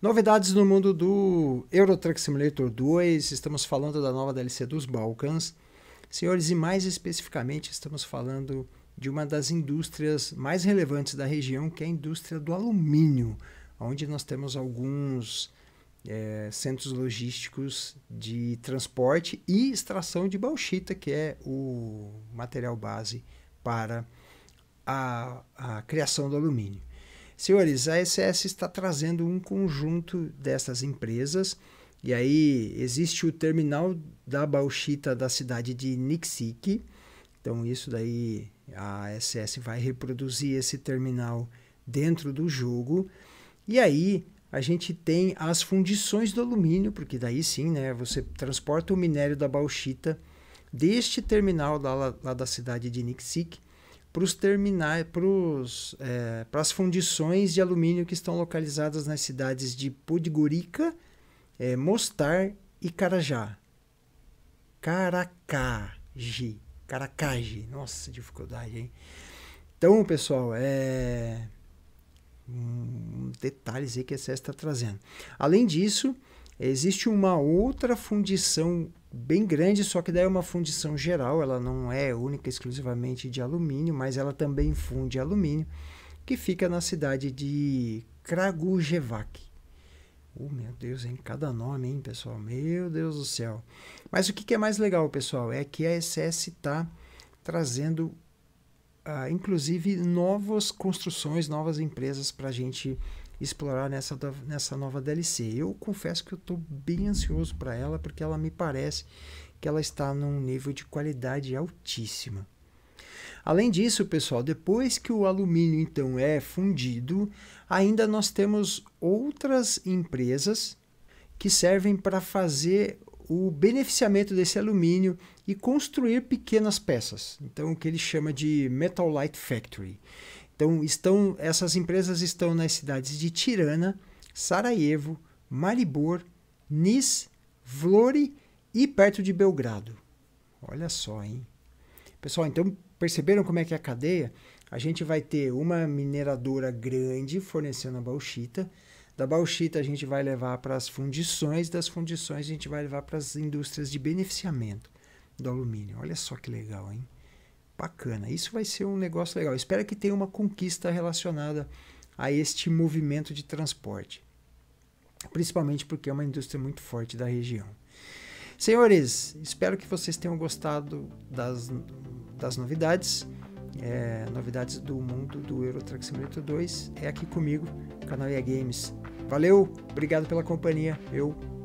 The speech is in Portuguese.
Novidades no mundo do Euro Truck Simulator 2, estamos falando da nova DLC dos Balcãs. Senhores, e mais especificamente estamos falando de uma das indústrias mais relevantes da região, que é a indústria do alumínio, onde nós temos alguns é, centros logísticos de transporte e extração de bauxita, que é o material base para a, a criação do alumínio. Senhores, a SS está trazendo um conjunto dessas empresas, e aí existe o terminal da bauxita da cidade de Nixik, então isso daí a SS vai reproduzir esse terminal dentro do jogo. E aí a gente tem as fundições do alumínio, porque daí sim, né, você transporta o minério da bauxita deste terminal lá, lá da cidade de Nixik para os terminais, para é, as fundições de alumínio que estão localizadas nas cidades de Podgorica, é, Mostar e Carajá. Caracagi. Caracagi. Nossa, dificuldade, hein? Então, pessoal, é um detalhes aí que a SES está trazendo. Além disso, existe uma outra fundição bem grande, só que daí é uma fundição geral, ela não é única exclusivamente de alumínio, mas ela também funde alumínio, que fica na cidade de Kragujevac. Oh, meu Deus, em cada nome, hein, pessoal? Meu Deus do céu. Mas o que, é mais legal, pessoal, é que a SS está trazendo, ah, inclusive, novas construções, novas empresas para a gente explorar nessa, nessa nova DLC. Eu confesso que eu estou bem ansioso para ela, porque ela me parece que ela está num nível de qualidade altíssima. Além disso, pessoal, depois que o alumínio então é fundido, ainda nós temos outras empresas que servem para fazer o beneficiamento desse alumínio e construir pequenas peças. Então, o que ele chama de Metal Light Factory. Então, estão, essas empresas estão nas cidades de Tirana, Sarajevo, Maribor, Nis, Vlore e perto de Belgrado. Olha só, hein? Pessoal, então perceberam como é que é a cadeia? A gente vai ter uma mineradora grande fornecendo a bauxita. Da bauxita a gente vai levar para as fundições, das fundições a gente vai levar para as indústrias de beneficiamento do alumínio. Olha só que legal, hein? Bacana, isso vai ser um negócio legal. Espero que tenha uma conquista relacionada a este movimento de transporte, principalmente porque é uma indústria muito forte da região. Senhores, espero que vocês tenham gostado das, das novidades, é, novidades do mundo do Euro Truck Simulator 2. É aqui comigo, canal EA Games. Valeu, obrigado pela companhia. Eu